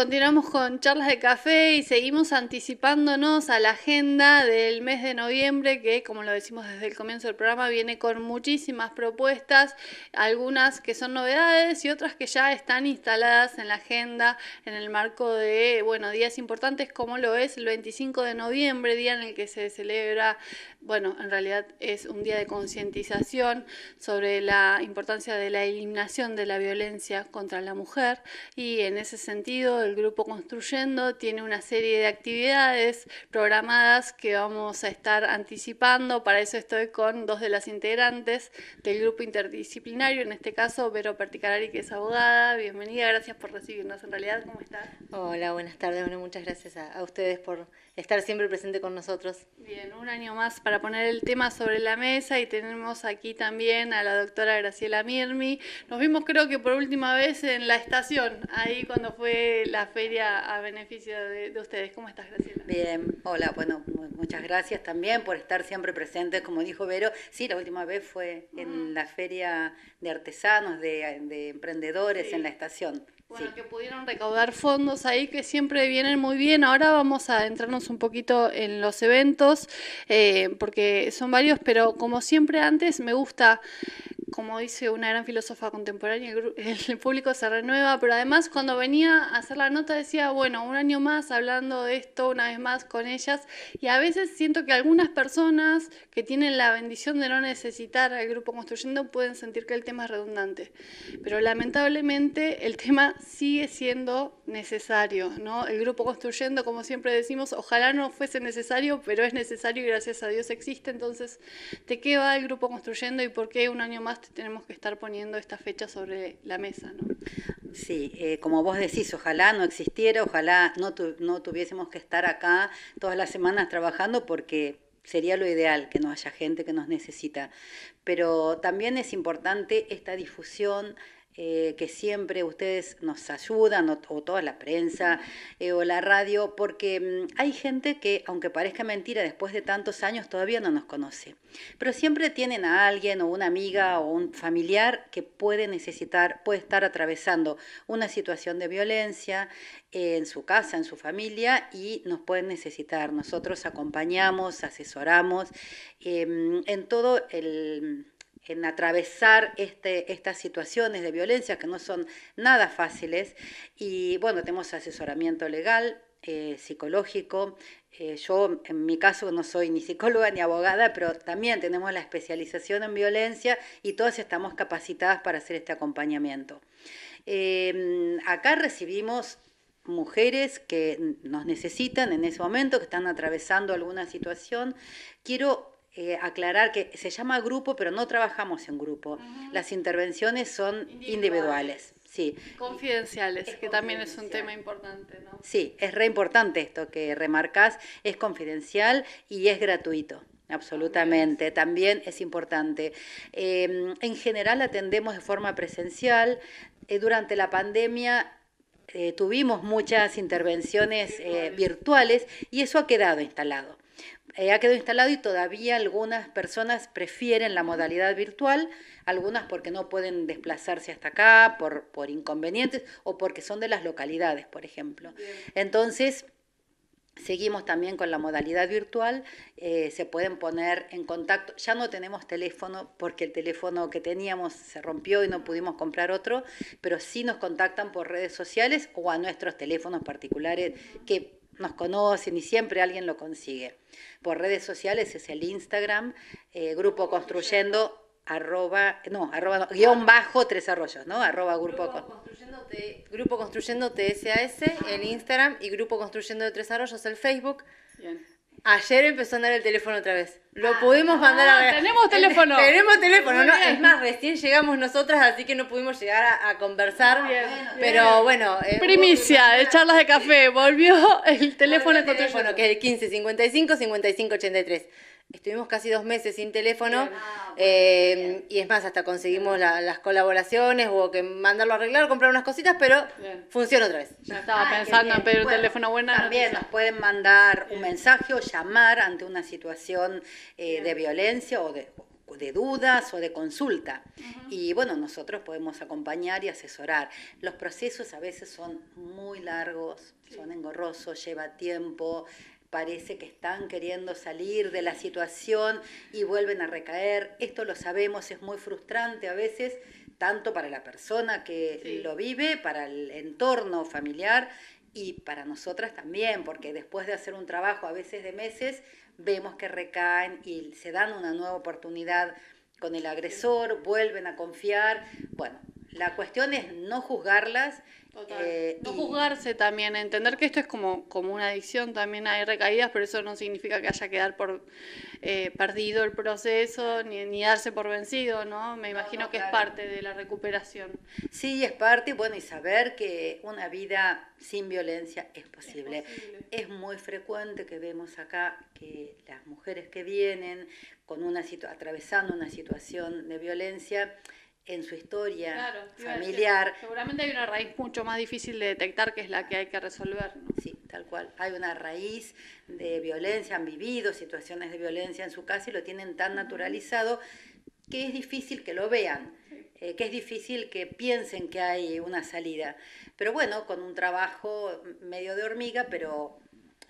continuamos con charlas de café y seguimos anticipándonos a la agenda del mes de noviembre que, como lo decimos desde el comienzo del programa, viene con muchísimas propuestas, algunas que son novedades y otras que ya están instaladas en la agenda en el marco de, bueno, días importantes como lo es el 25 de noviembre, día en el que se celebra, bueno, en realidad es un día de concientización sobre la importancia de la eliminación de la violencia contra la mujer y en ese sentido el grupo Construyendo tiene una serie de actividades programadas que vamos a estar anticipando. Para eso estoy con dos de las integrantes del grupo interdisciplinario, en este caso Vero Perticarari, que es abogada. Bienvenida, gracias por recibirnos en realidad. ¿Cómo está? Hola, buenas tardes. Bueno, muchas gracias a ustedes por estar siempre presente con nosotros. Bien, un año más para poner el tema sobre la mesa y tenemos aquí también a la doctora Graciela Mirmi. Nos vimos creo que por última vez en la estación, ahí cuando fue la feria a beneficio de, ustedes. ¿Cómo estás, Graciela? Bien, hola, bueno, muchas gracias también por estar siempre presente, como dijo Vero. Sí, la última vez fue en la feria de artesanos, de, emprendedores en la estación. Bueno, que pudieron recaudar fondos ahí que siempre vienen muy bien. Ahora vamos a adentrarnos un poquito en los eventos, eh, porque son varios, pero como siempre antes, me gusta como dice una gran filósofa contemporánea, el público se renueva, pero además cuando venía a hacer la nota decía, bueno, un año más hablando de esto, una vez más con ellas, y a veces siento que algunas personas que tienen la bendición de no necesitar al grupo construyendo pueden sentir que el tema es redundante, pero lamentablemente el tema sigue siendo necesario, ¿no? El grupo construyendo, como siempre decimos, ojalá no fuese necesario, pero es necesario y gracias a Dios existe, entonces, ¿de qué va el grupo construyendo y por qué un año más tenemos que estar poniendo esta fecha sobre la mesa, ¿no? Sí, eh, como vos decís, ojalá no existiera, ojalá no, no tuviésemos que estar acá todas las semanas trabajando porque sería lo ideal que no haya gente que nos necesita. Pero también es importante esta difusión, eh, que siempre ustedes nos ayudan, o, toda la prensa, eh, o la radio, porque mm, hay gente que, aunque parezca mentira, después de tantos años todavía no nos conoce. Pero siempre tienen a alguien o una amiga o un familiar que puede necesitar, puede estar atravesando una situación de violencia en su casa, en su familia, y nos pueden necesitar. Nosotros acompañamos, asesoramos em, en todo el en atravesar este, estas situaciones de violencia que no son nada fáciles. Y bueno, tenemos asesoramiento legal, eh, psicológico. Eh, yo, en mi caso, no soy ni psicóloga ni abogada, pero también tenemos la especialización en violencia y todas estamos capacitadas para hacer este acompañamiento. Em, acá recibimos mujeres que nos necesitan en ese momento, que están atravesando alguna situación. Quiero eh, aclarar que se llama grupo, pero no trabajamos en grupo. Las intervenciones son individuales. Sí. Confidenciales, que también es un tema importante, ¿no? Sí, es re importante esto que remarcas, es confidencial y es gratuito. Absolutamente, también es importante. Em, en general atendemos de forma presencial. Eh, durante la pandemia eh, tuvimos muchas intervenciones virtuales y eso ha quedado instalado ya eh, quedó instalado y todavía algunas personas prefieren la modalidad virtual, algunas porque no pueden desplazarse hasta acá, por, inconvenientes o porque son de las localidades, por ejemplo. Entonces, Seguimos también con la modalidad virtual, eh, se pueden poner en contacto, ya no tenemos teléfono porque el teléfono que teníamos se rompió y no pudimos comprar otro, pero sí nos contactan por redes sociales o a nuestros teléfonos particulares que nos conocen y siempre alguien lo consigue. Por redes sociales es el Instagram, eh, Grupo Construyendo, arroba, no, arroba, guión bajo tres arroyos, ¿no? Arroba Grupo, grupo Construyendo. grupo Construyendo TSAS, el Instagram, y Grupo Construyendo de Tres Arroyos, el Facebook. Ayer empezó a andar el teléfono otra vez. Lo ah, pudimos ah, mandar a ver. Tenemos eh, teléfono. Tenemos teléfono, Es más, recién llegamos nosotras, así que no pudimos llegar a, conversar. Ah, bien, pero bueno. Eh, Primicia de charlas de café. Volvió el teléfono. teléfono, que es el 1555-5583. Estuvimos casi dos meses sin teléfono ah, eh, y es más, hasta conseguimos las colaboraciones, o que mandarlo a arreglar, comprar unas cositas, pero funciona otra vez. Ya estaba pensando en pedir un teléfono bueno. También nos pueden mandar un mensaje o llamar ante una situación eh, de violencia o de, dudas o de consulta. Y bueno, nosotros podemos acompañar y asesorar. Los procesos a veces son muy largos, son engorrosos, lleva tiempo, parece que están queriendo salir de la situación y vuelven a recaer. Esto lo sabemos, es muy frustrante a veces, tanto para la persona que lo vive, para el entorno familiar y para nosotras también, porque después de hacer un trabajo a veces de meses, vemos que recaen y se dan una nueva oportunidad con el agresor, vuelven a confiar. Bueno, la cuestión es no juzgarlas. Eh, no juzgarse también, entender que esto es como, como una adicción, también hay recaídas, pero eso no significa que haya que dar por eh, perdido el proceso ni, ni, darse por vencido, ¿no? Me imagino que es parte de la recuperación. Sí, es parte, bueno, y saber que una vida sin violencia es posible. Es, muy frecuente que vemos acá que las mujeres que vienen con una atravesando una situación de violencia, en su historia familiar. seguramente hay una raíz mucho más difícil de detectar que es la que hay que resolver. Sí, tal cual. Hay una raíz de violencia, han vivido situaciones de violencia en su casa y lo tienen tan naturalizado que es difícil que lo vean, eh, que es difícil que piensen que hay una salida. Pero bueno, con un trabajo medio de hormiga, pero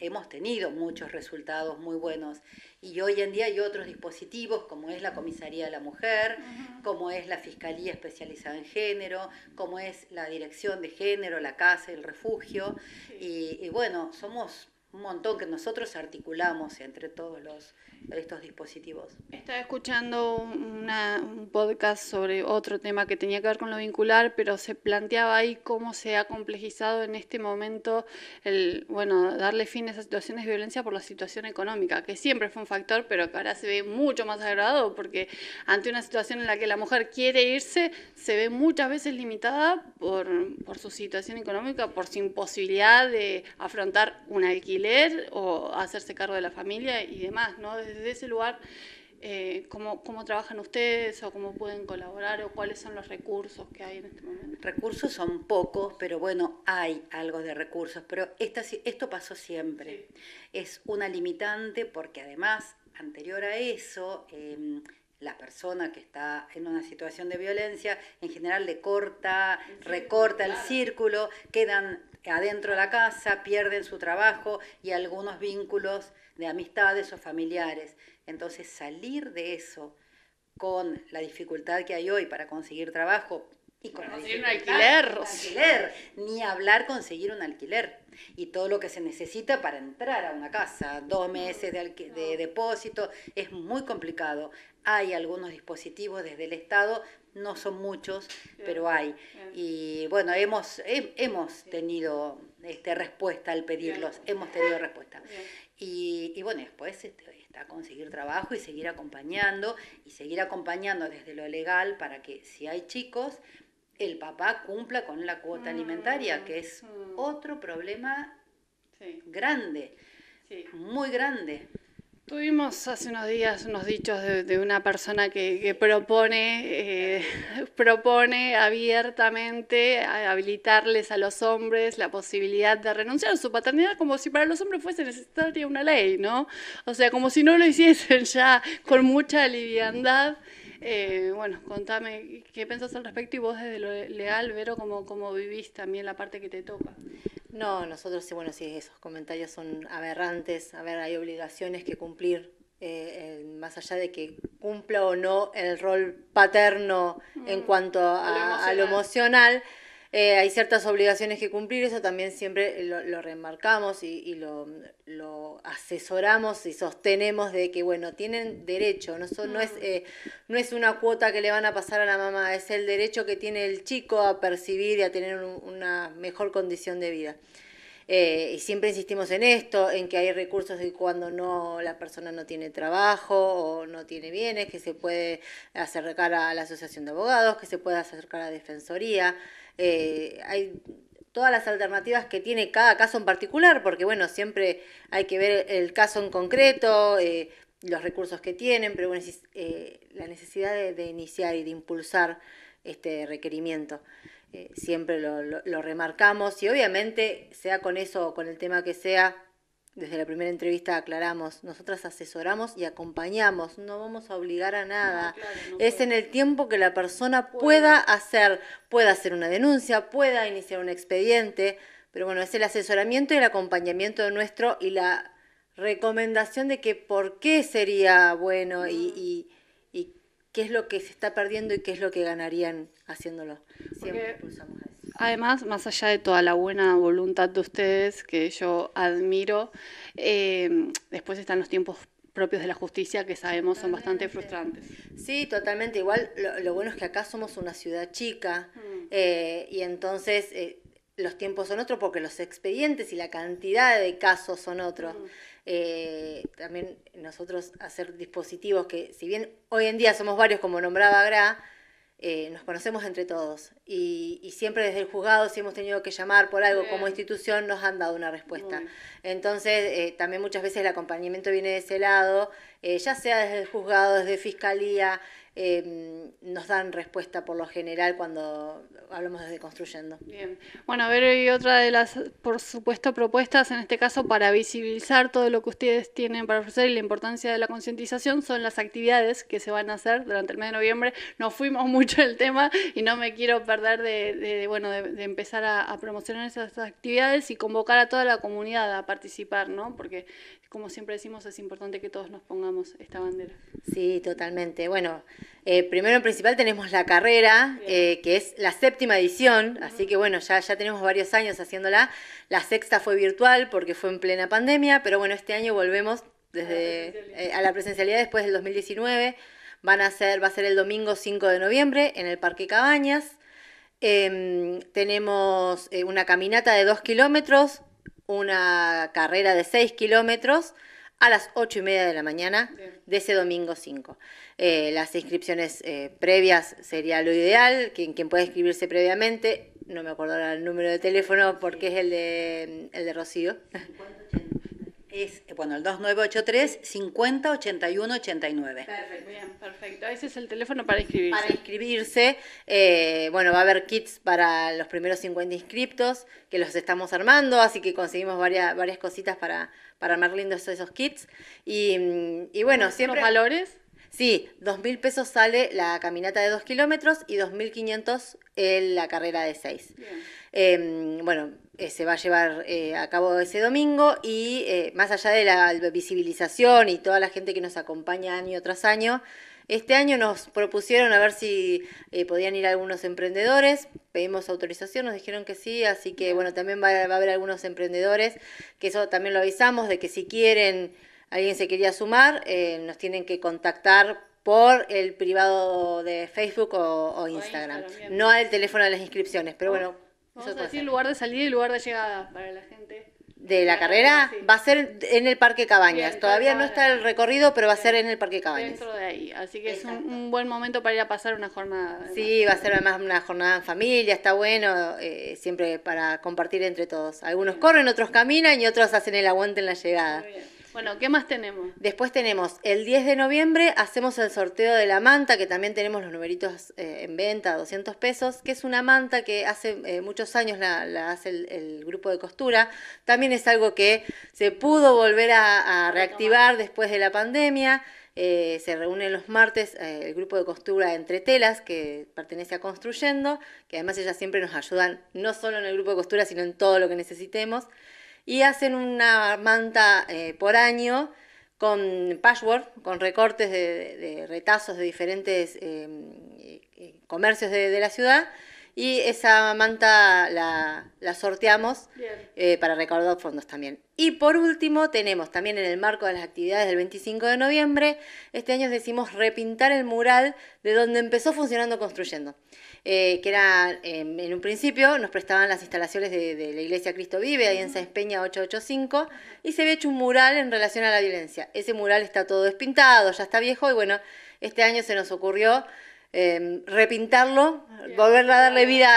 hemos tenido muchos resultados muy buenos y hoy en día hay otros dispositivos como es la Comisaría de la Mujer, como es la Fiscalía Especializada en Género, como es la Dirección de Género, la Casa, el Refugio y, bueno, somos un montón que nosotros articulamos entre todos los estos dispositivos. Estaba escuchando un podcast sobre otro tema que tenía que ver con lo vincular, pero se planteaba ahí cómo se ha complejizado en este momento el, bueno, darle fin a esas situaciones de violencia por la situación económica, que siempre fue un factor, pero que ahora se ve mucho más agravado porque ante una situación en la que la mujer quiere irse, se ve muchas veces limitada por, por su situación económica, por su imposibilidad de afrontar un alquiler o hacerse cargo de la familia y demás, ¿no? desde ese lugar, eh, ¿cómo, trabajan ustedes o cómo pueden colaborar o cuáles son los recursos que hay en este momento? Recursos son pocos, pero bueno, hay algo de recursos, pero esto pasó siempre. Es una limitante porque además, anterior a eso, em, la persona que está en una situación de violencia, en general le corta, recorta el círculo, quedan adentro de la casa, pierden su trabajo y algunos vínculos de amistades o familiares. Entonces salir de eso con la dificultad que hay hoy para conseguir trabajo y conseguir un alquiler. ni hablar conseguir un alquiler y todo lo que se necesita para entrar a una casa, dos meses de, de depósito, es muy complicado. Hay algunos dispositivos desde el Estado, no son muchos, pero hay. Y bueno, hemos, hemos tenido este, respuesta al pedirlos, hemos tenido respuesta. Y, bueno, después este, está conseguir trabajo y seguir acompañando, y seguir acompañando desde lo legal para que si hay chicos, el papá cumpla con la cuota alimentaria, mm, que es mm. otro problema grande, muy grande. Tuvimos hace unos días unos dichos de, una persona que, propone, eh, propone abiertamente habilitarles a los hombres la posibilidad de renunciar a su paternidad como si para los hombres fuese necesaria una ley, ¿no? O sea, como si no lo hiciesen ya con mucha liviandad. Eh, bueno, contame qué pensás al respecto y vos desde lo leal, Vero, cómo, cómo vivís también la parte que te toca. No, nosotros, sí, bueno, sí, esos comentarios son aberrantes. A ver, hay obligaciones que cumplir, eh, eh, más allá de que cumpla o no el rol paterno en mm, cuanto A lo emocional eh, hay ciertas obligaciones que cumplir, eso también siempre lo, remarcamos y, lo, asesoramos y sostenemos de que, bueno, tienen derecho, no, no, es, eh, no es una cuota que le van a pasar a la mamá, es el derecho que tiene el chico a percibir y a tener una mejor condición de vida. Eh, y siempre insistimos en esto, en que hay recursos de cuando no la persona no tiene trabajo o no tiene bienes, que se puede acercar a la Asociación de Abogados, que se puede acercar a la Defensoría. Eh, hay todas las alternativas que tiene cada caso en particular, porque bueno, siempre hay que ver el caso en concreto, eh, los recursos que tienen, pero bueno, la necesidad de iniciar y de impulsar este requerimiento. Eh, siempre lo, lo, remarcamos y obviamente, sea con eso o con el tema que sea, desde la primera entrevista aclaramos, nosotras asesoramos y acompañamos, no vamos a obligar a nada. es en el tiempo que la persona pueda hacer, pueda hacer una denuncia, pueda iniciar un expediente, pero bueno, es el asesoramiento y el acompañamiento nuestro y la recomendación de que por qué sería bueno y qué es lo que se está perdiendo y qué es lo que ganarían haciéndolo. Siempre Además, más allá de toda la buena voluntad de ustedes, que yo admiro, eh, después están los tiempos propios de la justicia que sabemos son bastante frustrantes. Sí, totalmente. Igual lo, bueno es que acá somos una ciudad chica mm. eh, y entonces eh, los tiempos son otros porque los expedientes y la cantidad de casos son otros. Mm. Eh, también nosotros hacer dispositivos que, si bien hoy en día somos varios, como nombraba Gra, eh, nos conocemos entre todos y, siempre desde el juzgado si hemos tenido que llamar por algo como institución nos han dado una respuesta. Entonces, eh, también muchas veces el acompañamiento viene de ese lado, ya sea desde el juzgado, desde fiscalía, Em, nos dan respuesta por lo general cuando hablamos desde construyendo. Bien. Bueno, a ver, y otra de las, por supuesto, propuestas, en este caso, para visibilizar todo lo que ustedes tienen para ofrecer y la importancia de la concientización, son las actividades que se van a hacer durante el mes de noviembre. Nos fuimos mucho del tema y no me quiero perder de, bueno, de, empezar a, a, promocionar esas actividades y convocar a toda la comunidad a participar, ¿no? Porque, como siempre decimos, es importante que todos nos pongamos esta bandera. Sí, totalmente. Bueno, eh, primero en principal tenemos la carrera, eh, que es la séptima edición, así que bueno, ya, tenemos varios años haciéndola. La sexta fue virtual porque fue en plena pandemia, pero bueno, este año volvemos desde a la presencialidad, eh, después del 2019. Van a ser, va a ser el domingo 5 de noviembre en el Parque Cabañas. Em, tenemos una caminata de 2 kilómetros, una carrera de 6 kilómetros a las 8 y media de la mañana de ese domingo 5. Eh, las inscripciones eh, previas sería lo ideal, quien, quien pueda inscribirse previamente, no me acuerdo el número de teléfono porque es el de, el de Rocío. Es, eh, bueno, el 2983 508189. Perfecto, bien, perfecto. Ese es el teléfono para inscribirse. Para inscribirse, eh, bueno, va a haber kits para los primeros 50 inscriptos que los estamos armando, así que conseguimos varias, varias cositas para, para armar lindos esos, kits. Y, bueno, siempre. ¿Los valores? Sí, dos mil pesos sale la caminata de 2 kilómetros y 2.500 eh, la carrera de 6. Eh, em, bueno, eh, se va a llevar eh, a cabo ese domingo y eh, más allá de la visibilización y toda la gente que nos acompaña año tras año, este año nos propusieron a ver si podían ir algunos emprendedores, pedimos autorización, nos dijeron que sí, así que bueno, también va, a haber algunos emprendedores, que eso también lo avisamos, de que si quieren, alguien se quería sumar, nos tienen que contactar por el privado de Facebook o, o Instagram no al teléfono de las inscripciones, pero bueno Vamos a decir lugar de salida y lugar de llegada para la gente. ¿De la, carrera? Va a ser en el Parque Cabañas. Todavía no está el recorrido, pero va a ser en el Parque Cabañas. Dentro de ahí. Así que es un, buen momento para ir a pasar una jornada. Sí, va a ser además una jornada en familia. Está bueno eh, siempre para compartir entre todos. Algunos corren, otros caminan y otros hacen el aguante en la llegada. Bueno, ¿qué más tenemos? Después tenemos el 10 de noviembre, hacemos el sorteo de la manta, que también tenemos los numeritos eh, en venta, 200 pesos, que es una manta que hace eh, muchos años la, hace el, grupo de costura. También es algo que se pudo volver a, reactivar después de la pandemia. Eh, se reúne los martes el grupo de costura Entre Telas, que pertenece a Construyendo, que además ellas siempre nos ayudan, no solo en el grupo de costura, sino en todo lo que necesitemos y hacen una manta eh, por año con patchwork, con recortes de, retazos de diferentes eh, eh, comercios de, la ciudad. Y esa manta la, sorteamos para recaudar fondos también. Y por último, tenemos también en el marco de las actividades del 25 de noviembre, este año decimos repintar el mural de donde empezó funcionando construyendo. Eh, que era, em, en un principio nos prestaban las instalaciones de, la Iglesia Cristo Vive, ahí en San Peña 885, y se había hecho un mural en relación a la violencia. Ese mural está todo despintado, ya está viejo, y bueno, este año se nos ocurrió em, repintarlo, ah, volver a darle vida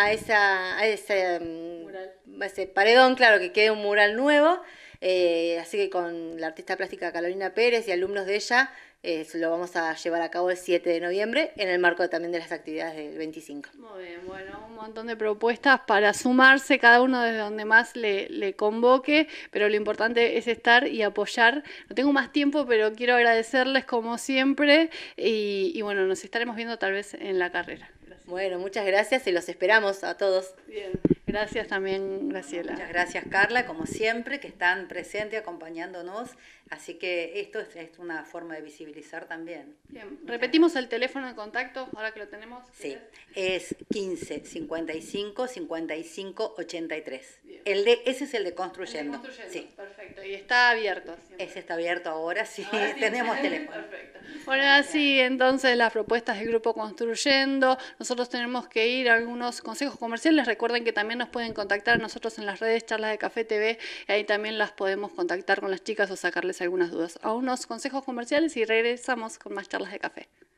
a, esa, ese, em, ese paredón, claro, que quede un mural nuevo. Eh, así que con la artista plástica Carolina Pérez y alumnos de ella eh, lo vamos a llevar a cabo el 7 de noviembre en el marco también de las actividades del 25. Muy bien, bueno, un montón de propuestas para sumarse cada uno desde donde más le, convoque, pero lo importante es estar y apoyar. No tengo más tiempo, pero quiero agradecerles como siempre y, bueno, nos estaremos viendo tal vez en la carrera. Bueno, muchas gracias y los esperamos a todos. Bien. Gracias también, Graciela. Muchas gracias, Carla, como siempre, que están presentes acompañándonos. Así que esto es, una forma de visibilizar también. Bien, repetimos el teléfono de contacto, ahora que lo tenemos. Sí, es 15 55 55 83. El de, ese es el de Construyendo. construyendo, sí. perfecto. Y está abierto. Ese está abierto ahora, sí, tenemos teléfono. Perfecto. Bueno, así entonces las propuestas del grupo Construyendo. Nosotros tenemos que ir a algunos consejos comerciales. Recuerden que también nos pueden contactar a nosotros en las redes Charlas de Café TV, y ahí también las podemos contactar con las chicas o sacarles algunas dudas. A unos consejos comerciales y regresamos con más charlas de café.